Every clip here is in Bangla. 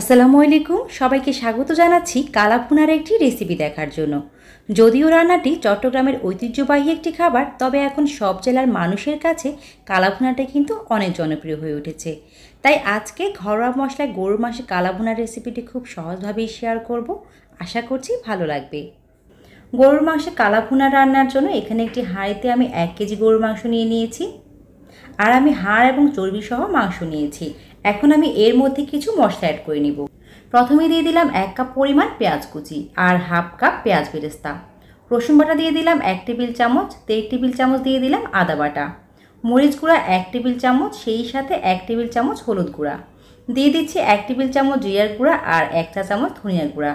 আসসালামু আলাইকুম সবাইকে স্বাগত জানাচ্ছি কালাপুনার একটি রেসিপি দেখার জন্য যদিও রান্নাটি চট্টগ্রামের ঐতিহ্যবাহী একটি খাবার তবে এখন সব জেলার মানুষের কাছে কালাপুনাটা কিন্তু অনেক জনপ্রিয় হয়ে উঠেছে তাই আজকে ঘরোয়া মশলায় গরুর মাসে কালাপুনার রেসিপিটি খুব সহজভাবেই শেয়ার করব আশা করছি ভালো লাগবে গরুর মাংসে কালাপুনা রান্নার জন্য এখানে একটি হাঁড়িতে আমি এক কেজি গরুর মাংস নিয়ে নিয়েছি আর আমি হাড় এবং চর্বি সহ মাংস নিয়েছি এখন আমি এর মধ্যে কিছু মশলা অ্যাড করে নিব প্রথমে দিয়ে দিলাম এক কাপ পরিমাণ পেঁয়াজ কুচি আর হাফ কাপ পেঁয়াজ বেরেস্তা রসুন বাটা দিয়ে দিলাম এক টেবিল চামচ দেড় টেবিল চামচ দিয়ে দিলাম আদা বাটা মরিচ গুঁড়া এক টেবিল চামচ সেই সাথে এক টেবিল চামচ হলুদ গুঁড়া দিয়ে দিচ্ছি এক টেবিল চামচ জিয়ার গুঁড়া আর এক চা চামচ ধনিয়ার গুঁড়া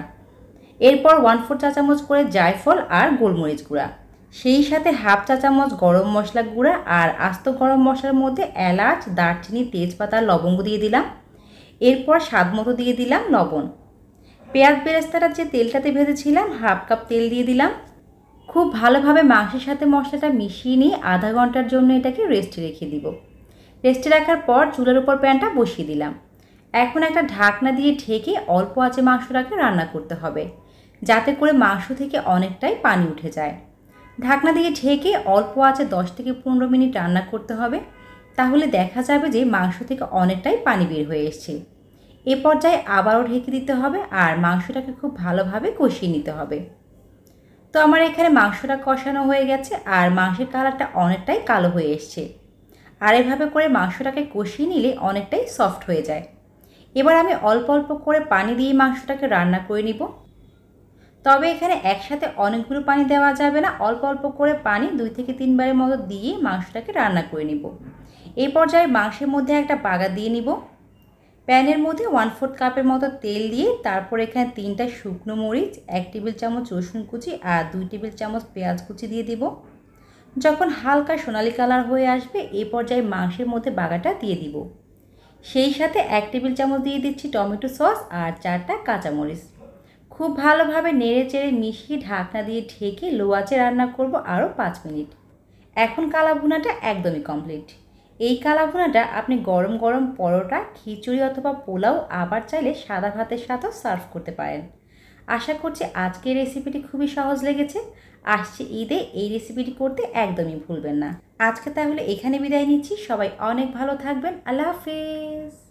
এরপর ওয়ান ফোর চা চামচ করে জায়ফল আর গোলমরিচ গুঁড়া সেই সাথে হাফ চা চামচ গরম মশলা গুঁড়া আর আস্ত গরম মশলার মধ্যে এলাচ দারচিনি তেজপাতা লবঙ্গ দিয়ে দিলাম এরপর স্বাদ মতো দিয়ে দিলাম লবণ পেঁয়াজ বেরেস্তাটা যে তেলটাতে ভেজেছিলাম হাফ কাপ তেল দিয়ে দিলাম খুব ভালোভাবে মাংসের সাথে মশলাটা মিশিয়ে নিয়ে আধা ঘন্টার জন্য এটাকে রেস্টে রেখে দিব রেস্টে রাখার পর চুলার উপর প্যানটা বসিয়ে দিলাম এখন একটা ঢাকনা দিয়ে ঢেকে অল্প আঁচে মাংসটাকে রান্না করতে হবে যাতে করে মাংস থেকে অনেকটাই পানি উঠে যায় ঢাকনা দিয়ে ঢেকে অল্প আছে দশ থেকে পনেরো মিনিট রান্না করতে হবে তাহলে দেখা যাবে যে মাংস থেকে অনেকটাই পানি বের হয়ে এসছে এ পর্যায়ে আবারও ঢেকে দিতে হবে আর মাংসটাকে খুব ভালোভাবে কষিয়ে নিতে হবে তো আমার এখানে মাংসটা কষানো হয়ে গেছে আর মাংসের কালারটা অনেকটাই কালো হয়ে এসছে আর এভাবে করে মাংসটাকে কষিয়ে নিলে অনেকটাই সফট হয়ে যায় এবার আমি অল্প অল্প করে পানি দিয়ে মাংসটাকে রান্না করে নিব তবে এখানে একসাথে অনেকগুলো পানি দেওয়া যাবে না অল্প অল্প করে পানি দুই থেকে তিনবারের মতো দিয়ে মাংসটাকে রান্না করে নিব এই পর্যায়ে মাংসের মধ্যে একটা বাগা দিয়ে নিব প্যানের মধ্যে ওয়ান ফোর্থ কাপের মতো তেল দিয়ে তারপর এখানে তিনটা শুকনো মরিচ এক টেবিল চামচ রসুন কুচি আর দুই টেবিল চামচ পেঁয়াজ কুচি দিয়ে দিব যখন হালকা সোনালি কালার হয়ে আসবে এই পর্যায়ে মাংসের মধ্যে বাগাটা দিয়ে দিব সেই সাথে এক টেবিল চামচ দিয়ে দিচ্ছি টমেটো সস আর চারটা কাঁচামরিচ খুব ভালোভাবে নেড়ে চেড়ে মিশিয়ে ঢাকনা দিয়ে ঢেকে লোয়াচে রান্না করব আরও পাঁচ মিনিট এখন কালাভুনাটা একদমই কমপ্লিট এই কালাভুনাটা আপনি গরম গরম পরোটা খিচুড়ি অথবা পোলাও আবার চাইলে সাদা ভাতের সাথেও সার্ভ করতে পারেন আশা করছি আজকের রেসিপিটি খুবই সহজ লেগেছে আসছে ঈদে এই রেসিপিটি করতে একদমই ভুলবেন না আজকে তাহলে এখানে বিদায় নিচ্ছি সবাই অনেক ভালো থাকবেন আল্লাহ হাফিজ